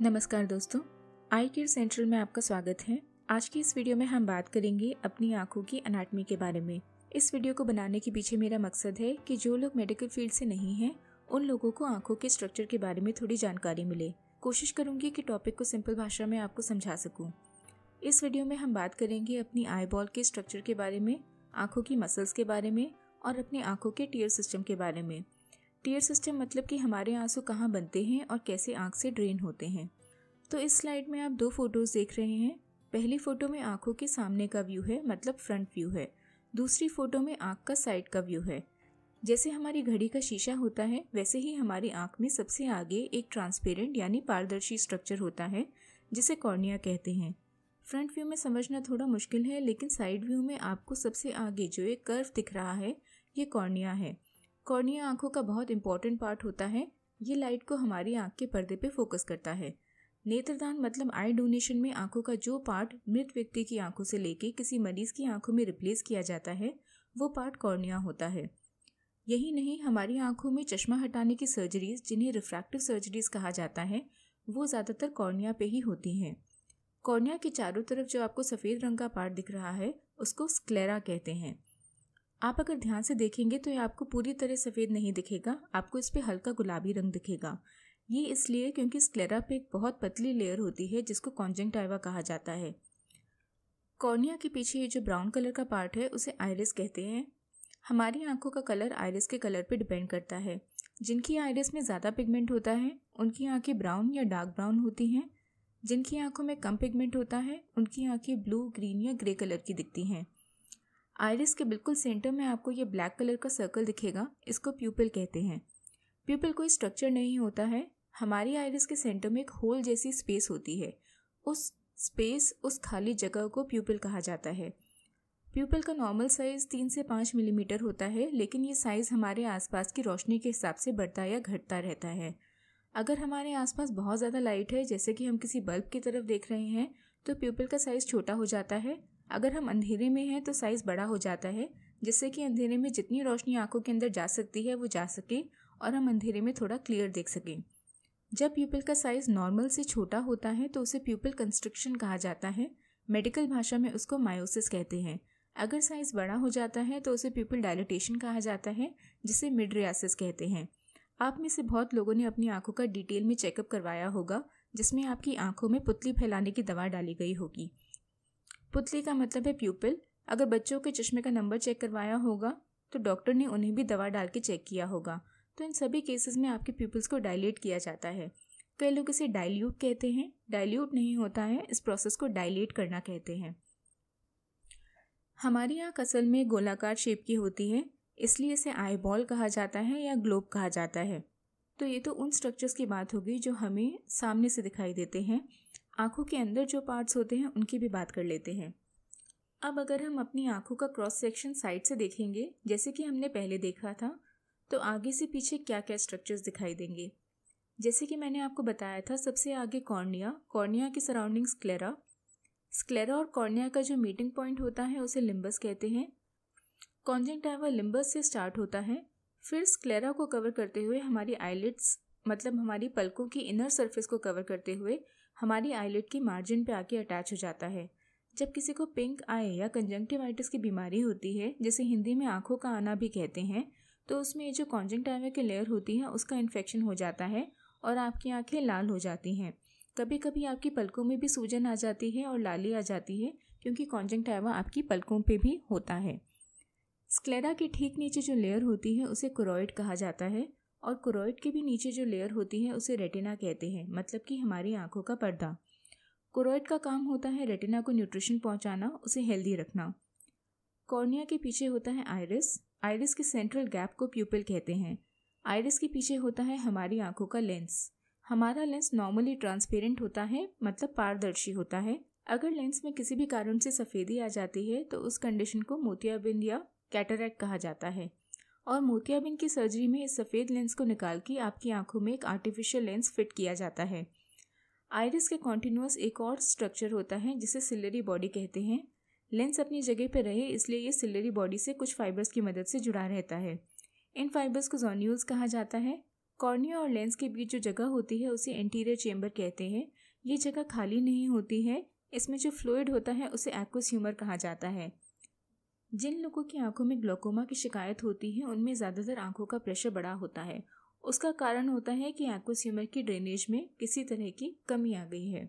नमस्कार दोस्तों आई care central में आपका स्वागत है आज की इस वीडियो में हम बात करेंगे अपनी आंखों की अनाटमी के बारे में इस वीडियो को बनाने के पीछे मेरा मकसद है कि जो लोग मेडिकल फील्ड से नहीं हैं उन लोगों को आंखों के स्ट्रक्चर के बारे में थोड़ी जानकारी मिले कोशिश करूंगी कि टॉपिक को सिंपल भाषा में आपको समझा सकूं। इस वीडियो में हम बात करेंगे अपनी आई बॉल के स्ट्रक्चर के बारे में आंखों की मसल्स के बारे में और अपनी आंखों के टीयर सिस्टम के बारे में टीयर सिस्टम मतलब कि हमारे आंसू कहाँ बनते हैं और कैसे आँख से ड्रेन होते हैं तो इस स्लाइड में आप दो फोटोज़ देख रहे हैं पहली फ़ोटो में आँखों के सामने का व्यू है मतलब फ्रंट व्यू है दूसरी फ़ोटो में आँख का साइड का व्यू है जैसे हमारी घड़ी का शीशा होता है वैसे ही हमारी आँख में सबसे आगे एक ट्रांसपेरेंट यानी पारदर्शी स्ट्रक्चर होता है जिसे कॉर्निया कहते हैं फ्रंट व्यू में समझना थोड़ा मुश्किल है लेकिन साइड व्यू में आपको सबसे आगे जो एक कर्व दिख रहा है ये कॉर्निया है कॉर्निया आंखों का बहुत इंपॉर्टेंट पार्ट होता है ये लाइट को हमारी आंख के पर्दे पे फोकस करता है नेत्रदान मतलब आई डोनेशन में आंखों का जो पार्ट मृत व्यक्ति की आंखों से लेके किसी मरीज की आंखों में रिप्लेस किया जाता है वो पार्ट कॉर्निया होता है यही नहीं हमारी आंखों में चश्मा हटाने की सर्जरीज जिन्हें रिफ्रैक्टिव सर्जरीज कहा जाता है वो ज़्यादातर कॉर्निया पे ही होती हैं कॉर्निया के चारों तरफ जो आपको सफ़ेद रंग का पार्ट दिख रहा है उसको स्क्लेरा कहते हैं आप अगर ध्यान से देखेंगे तो ये आपको पूरी तरह सफ़ेद नहीं दिखेगा आपको इस पर हल्का गुलाबी रंग दिखेगा ये इसलिए क्योंकि स्क्लेरा पे एक बहुत पतली लेयर होती है जिसको कॉन्जेंटाइवा कहा जाता है कॉर्निया के पीछे ये जो ब्राउन कलर का पार्ट है उसे आयरिस कहते हैं हमारी आंखों का कलर आयरिस के कलर पे डिपेंड करता है जिनकी आयरिस में ज़्यादा पिगमेंट होता है उनकी आंखें ब्राउन या डार्क ब्राउन होती हैं जिनकी आंखों में कम पिगमेंट होता है उनकी आंखें ब्लू ग्रीन या ग्रे कलर की दिखती हैं आइरिस के बिल्कुल सेंटर में आपको ये ब्लैक कलर का सर्कल दिखेगा इसको प्यूपल कहते हैं प्यूपल कोई स्ट्रक्चर नहीं होता है हमारी आइरिस के सेंटर में एक होल जैसी स्पेस होती है उस स्पेस उस खाली जगह को प्यूपल कहा जाता है प्यूपल का नॉर्मल साइज़ तीन से पाँच मिलीमीटर होता है लेकिन ये साइज़ हमारे आसपास की रोशनी के हिसाब से बढ़ता या घटता रहता है अगर हमारे आसपास बहुत ज़्यादा लाइट है जैसे कि हम किसी बल्ब की तरफ देख रहे हैं तो प्यूपल का साइज़ छोटा हो जाता है अगर हम अंधेरे में हैं तो साइज़ बड़ा हो जाता है जिससे कि अंधेरे में जितनी रोशनी आँखों के अंदर जा सकती है वो जा सके और हम अंधेरे में थोड़ा क्लियर देख सकें जब प्यूपल का साइज़ नॉर्मल से छोटा होता है तो उसे प्यूपल कंस्ट्रिक्शन कहा जाता है मेडिकल भाषा में उसको मायोसिस कहते हैं अगर साइज़ बड़ा हो जाता है तो उसे प्यूपल डायलिटेशन कहा जाता है जिसे मिडरियासिस कहते हैं आप में से बहुत लोगों ने अपनी आंखों का डिटेल में चेकअप करवाया होगा जिसमें आपकी आंखों में पुतली फैलाने की दवा डाली गई होगी पुतली का मतलब है प्यूपिल अगर बच्चों के चश्मे का नंबर चेक करवाया होगा तो डॉक्टर ने उन्हें भी दवा डाल के चेक किया होगा तो इन सभी केसेस में आपके प्यूपल्स को डायलेट किया जाता है कई लोग इसे डायल्यूट कहते हैं डायल्यूट नहीं होता है इस प्रोसेस को डायलेट करना कहते हैं हमारी आँख असल में गोलाकार शेप की होती है इसलिए इसे आई बॉल कहा जाता है या ग्लोब कहा जाता है तो ये तो उन स्ट्रक्चर्स की बात होगी जो हमें सामने से दिखाई देते हैं आँखों के अंदर जो पार्ट्स होते हैं उनकी भी बात कर लेते हैं अब अगर हम अपनी आँखों का क्रॉस सेक्शन साइड से देखेंगे जैसे कि हमने पहले देखा था तो आगे से पीछे क्या क्या स्ट्रक्चर्स दिखाई देंगे जैसे कि मैंने आपको बताया था सबसे आगे कॉर्निया कॉर्निया की सराउंडिंग स्क्लेरा स्क्लेरा और कॉर्निया का जो मीटिंग पॉइंट होता है उसे लिम्बस कहते हैं कॉन्जेंटाइवा लिम्बस से स्टार्ट होता है फिर स्क्लेरा को कवर करते हुए हमारी आईलिट्स मतलब हमारी पलकों की इनर सरफेस को कवर करते हुए हमारी आईलेट की मार्जिन पे आके अटैच हो जाता है जब किसी को पिंक आई या कंजंक्टिवाइटिस की बीमारी होती है जिसे हिंदी में आंखों का आना भी कहते हैं तो उसमें ये जो कॉन्जेंटाइवा की लेयर होती है उसका इन्फेक्शन हो जाता है और आपकी आंखें लाल हो जाती हैं कभी कभी आपकी पलकों में भी सूजन आ जाती है और लाली आ जाती है क्योंकि कॉन्जेंटाइवा आपकी पलकों पे भी होता है स्क्लेरा के ठीक नीचे जो लेयर होती है उसे क्रोइड कहा जाता है और कोरोइड के भी नीचे जो लेयर होती है उसे रेटिना कहते हैं मतलब कि हमारी आंखों का पर्दा कोरोइड का काम होता है रेटिना को न्यूट्रिशन पहुंचाना उसे हेल्दी रखना कॉर्निया के पीछे होता है आयरिस आयरिस के सेंट्रल गैप को प्यूपिल कहते हैं आयरिस के पीछे होता है हमारी आंखों का लेंस हमारा लेंस नॉर्मली ट्रांसपेरेंट होता है मतलब पारदर्शी होता है अगर लेंस में किसी भी कारण से सफ़ेदी आ जाती है तो उस कंडीशन को मोतियाबिंद या कैटरेक्ट कहा जाता है और मोतियाबिंद की सर्जरी में इस सफ़ेद लेंस को निकाल के आपकी आंखों में एक आर्टिफिशियल लेंस फिट किया जाता है आयरिस के कॉन्टीन्यूस एक और स्ट्रक्चर होता है जिसे सिलरी बॉडी कहते हैं लेंस अपनी जगह पर रहे इसलिए ये सिलरी बॉडी से कुछ फाइबर्स की मदद से जुड़ा रहता है इन फाइबर्स को जोन्यूल्स कहा जाता है कॉर्निया और लेंस के बीच जो जगह होती है उसे इंटीरियर चेम्बर कहते हैं ये जगह खाली नहीं होती है इसमें जो फ्लूड होता है उसे एक्वस ह्यूमर कहा जाता है जिन लोगों की आंखों में ग्लोकोमा की शिकायत होती है उनमें ज़्यादातर आंखों का प्रेशर बड़ा होता है उसका कारण होता है कि एक्वस ह्यूमर की ड्रेनेज में किसी तरह की कमी आ गई है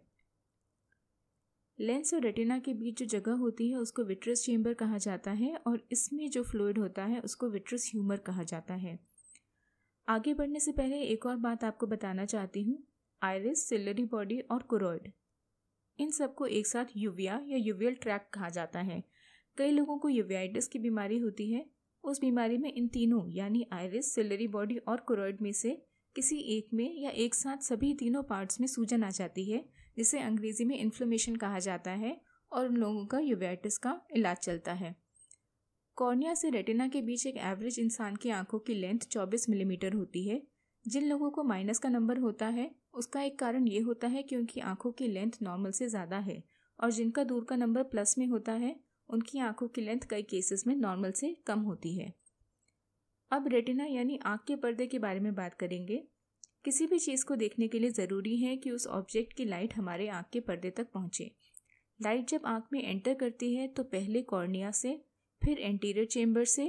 लेंस और रेटिना के बीच जो जगह होती है उसको विट्रस चेम्बर कहा जाता है और इसमें जो फ्लूड होता है उसको विट्रस ह्यूमर कहा जाता है आगे बढ़ने से पहले एक और बात आपको बताना चाहती हूँ आयरिस सिलरी बॉडी और कुरोइड इन सबको एक साथ यूविया या यूवियल ट्रैक कहा जाता है कई लोगों को यूवियाइटिस की बीमारी होती है उस बीमारी में इन तीनों यानी आयरिस सिलरी बॉडी और कोरॉइड में से किसी एक में या एक साथ सभी तीनों पार्ट्स में सूजन आ जाती है जिसे अंग्रेज़ी में इन्फ्लोमेशन कहा जाता है और उन लोगों का यूवियाइटिस का इलाज चलता है कॉर्निया से रेटिना के बीच एक एवरेज इंसान की आंखों की लेंथ 24 मिलीमीटर mm होती है जिन लोगों को माइनस का नंबर होता है उसका एक कारण ये होता है कि उनकी आंखों की लेंथ नॉर्मल से ज़्यादा है और जिनका दूर का नंबर प्लस में होता है उनकी आंखों की लेंथ कई केसेस में नॉर्मल से कम होती है अब रेटिना यानी आँख के पर्दे के बारे में बात करेंगे किसी भी चीज़ को देखने के लिए ज़रूरी है कि उस ऑब्जेक्ट की लाइट हमारे आँख के पर्दे तक पहुँचे लाइट जब आँख में एंटर करती है तो पहले कॉर्निया से फिर एंटीरियर चेम्बर से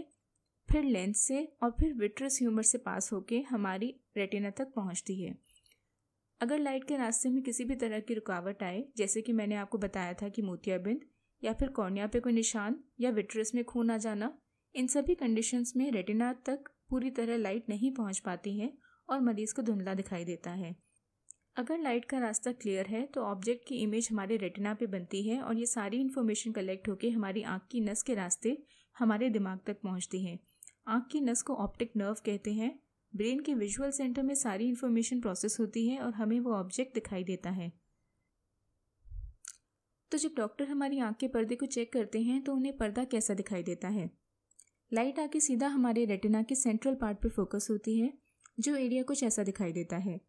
फिर लेंस से और फिर विट्रस ह्यूमर से पास होकर हमारी रेटिना तक पहुंचती है अगर लाइट के रास्ते में किसी भी तरह की रुकावट आए जैसे कि मैंने आपको बताया था कि मोतियाबिंद या फिर कॉर्निया पे कोई निशान या विट्रस में खून आ जाना इन सभी कंडीशंस में रेटिना तक पूरी तरह लाइट नहीं पहुंच पाती है और मरीज को धुंधला दिखाई देता है अगर लाइट का रास्ता क्लियर है तो ऑब्जेक्ट की इमेज हमारे रेटिना पे बनती है और ये सारी इन्फॉर्मेशन कलेक्ट होकर हमारी आँख की नस के रास्ते हमारे दिमाग तक पहुँचती है आँख की नस को ऑप्टिक नर्व कहते हैं ब्रेन के विजुअल सेंटर में सारी इन्फॉर्मेशन प्रोसेस होती है और हमें वो ऑब्जेक्ट दिखाई देता है तो जब डॉक्टर हमारी आँख के पर्दे को चेक करते हैं तो उन्हें पर्दा कैसा दिखाई देता है लाइट आके सीधा हमारे रेटिना के सेंट्रल पार्ट पर फोकस होती है जो एरिया कुछ ऐसा दिखाई देता है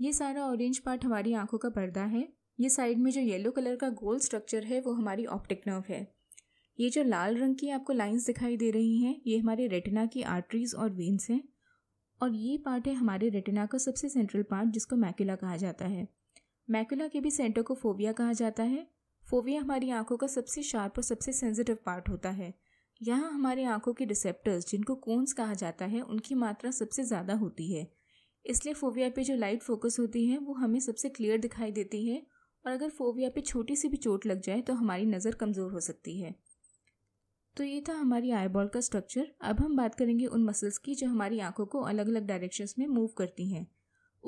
ये सारा ऑरेंज पार्ट हमारी आँखों का पर्दा है ये साइड में जो येलो कलर का गोल स्ट्रक्चर है वो हमारी ऑप्टिक नर्व है ये जो लाल रंग की आपको लाइंस दिखाई दे रही हैं ये हमारे रेटिना की आर्टरीज और वेंस हैं और ये पार्ट है हमारे रेटिना का सबसे सेंट्रल पार्ट जिसको मैक्यूला कहा जाता है मैक्यूला के भी सेंटर को फोविया कहा जाता है फोविया हमारी आंखों का सबसे शार्प और सबसे सेंसिटिव पार्ट होता है यहाँ हमारे आंखों के रिसेप्टर्स जिनको कोन्स कहा जाता है उनकी मात्रा सबसे ज़्यादा होती है इसलिए फोविया पे जो लाइट फोकस होती है वो हमें सबसे क्लियर दिखाई देती है और अगर फोविया पे छोटी सी भी चोट लग जाए तो हमारी नज़र कमज़ोर हो सकती है तो ये था हमारी आईबॉल का स्ट्रक्चर अब हम बात करेंगे उन मसल्स की जो हमारी आंखों को अलग अलग डायरेक्शंस में मूव करती हैं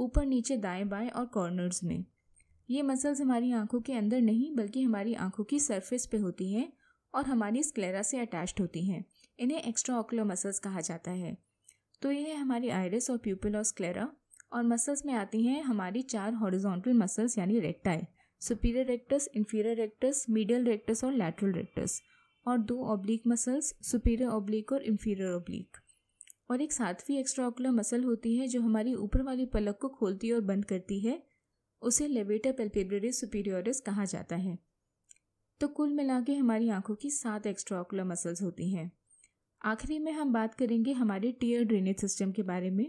ऊपर नीचे दाएं बाएं और कॉर्नर्स में ये मसल्स हमारी आंखों के अंदर नहीं बल्कि हमारी आंखों की सरफेस पे होती हैं और हमारी स्क्लेरा से अटैच्ड होती हैं इन्हें एक्स्ट्रा ऑकुलर मसल्स कहा जाता है तो ये है हमारी आयरस और प्यूपल और स्क्लेरा और मसल्स में आती हैं हमारी चार हॉरिजॉन्टल मसल्स यानी recti superior rectus inferior rectus medial rectus और लैटरल रेक्टस और दो ऑब्लिक मसल्स सुपीरियर ओब्लिक और इन्फीरियर ओब्लिक और एक सातवीं एक्स्ट्रा ऑकुलर मसल होती है जो हमारी ऊपर वाली पलक को खोलती और बंद करती है उसे लेवेटर पेल्फेब्ररी सुपीरियरिस कहा जाता है तो कुल मिला के हमारी आंखों की सात एक्स्ट्राकुलर मसल्स होती हैं आखिरी में हम बात करेंगे हमारे टीयर ड्रेनेज सिस्टम के बारे में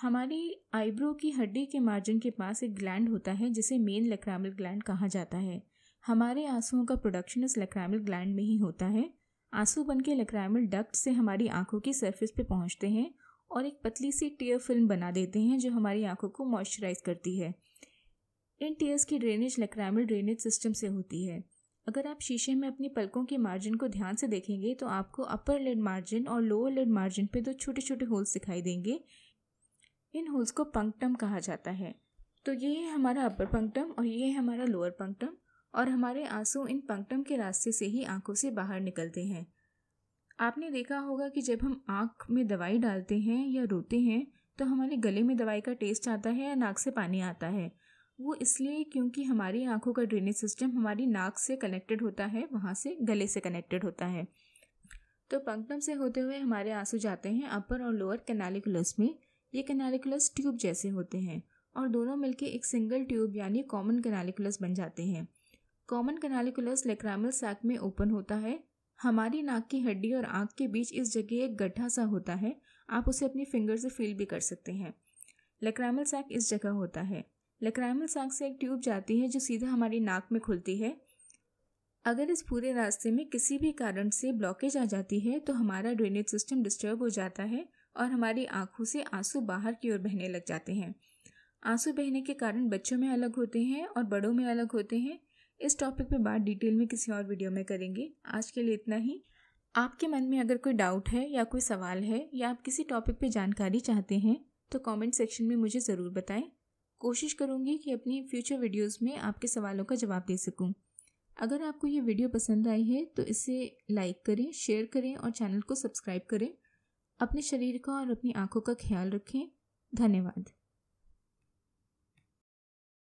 हमारी आईब्रो की हड्डी के मार्जिन के पास एक ग्लैंड होता है जिसे मेन लेक्रामल ग्लैंड कहा जाता है हमारे आंसुओं का प्रोडक्शन इस लेक्रामल ग्लैंड में ही होता है आंसू बन के लेक्रामल डक्ट से हमारी आंखों की सरफेस पे पहुंचते हैं और एक पतली सी टीयर फिल्म बना देते हैं जो हमारी आंखों को मॉइस्चराइज करती है इन टीयर्स की ड्रेनेज लैक्रामल ड्रेनेज सिस्टम से होती है अगर आप शीशे में अपनी पलकों के मार्जिन को ध्यान से देखेंगे तो आपको अपर लेड मार्जिन और लोअर लेड मार्जिन पे दो छोटे छोटे होल्स दिखाई देंगे इन होल्स को पंक्टम कहा जाता है तो ये है हमारा अपर पंक्टम और ये है हमारा लोअर पंक्टम और हमारे आंसू इन पंक्टम के रास्ते से ही आंखों से बाहर निकलते हैं आपने देखा होगा कि जब हम आँख में दवाई डालते हैं या रोते हैं तो हमारे गले में दवाई का टेस्ट आता है या नाक से पानी आता है वो इसलिए क्योंकि हमारी आँखों का ड्रेनेज सिस्टम हमारी नाक से कनेक्टेड होता है वहाँ से गले से कनेक्टेड होता है तो पंक्टम से होते हुए हमारे आंसू जाते हैं अपर और लोअर कैनालिकुलस में ये कैनालिकुलस ट्यूब जैसे होते हैं और दोनों मिलके एक सिंगल ट्यूब यानी कॉमन कैनालिकुलस बन जाते हैं कॉमन कैनालिकुलस लेक्रामल सैक में ओपन होता है हमारी नाक की हड्डी और आँख के बीच इस जगह एक गड्ढा सा होता है आप उसे अपनी फिंगर से फील भी कर सकते हैं लेक्रामल सैक इस जगह होता है लेक्राइमल सांग से एक ट्यूब जाती है जो सीधा हमारी नाक में खुलती है अगर इस पूरे रास्ते में किसी भी कारण से ब्लॉकेज आ जाती है तो हमारा ड्रेनेज सिस्टम डिस्टर्ब हो जाता है और हमारी आंखों से आंसू बाहर की ओर बहने लग जाते हैं आंसू बहने के कारण बच्चों में अलग होते हैं और बड़ों में अलग होते हैं इस टॉपिक पे बात डिटेल में किसी और वीडियो में करेंगे आज के लिए इतना ही आपके मन में अगर कोई डाउट है या कोई सवाल है या आप किसी टॉपिक पे जानकारी चाहते हैं तो कमेंट सेक्शन में मुझे ज़रूर बताएं कोशिश करूँगी कि अपनी फ्यूचर वीडियोस में आपके सवालों का जवाब दे सकूँ अगर आपको ये वीडियो पसंद आई है तो इसे लाइक करें शेयर करें और चैनल को सब्सक्राइब करें अपने शरीर का और अपनी आँखों का ख्याल रखें धन्यवाद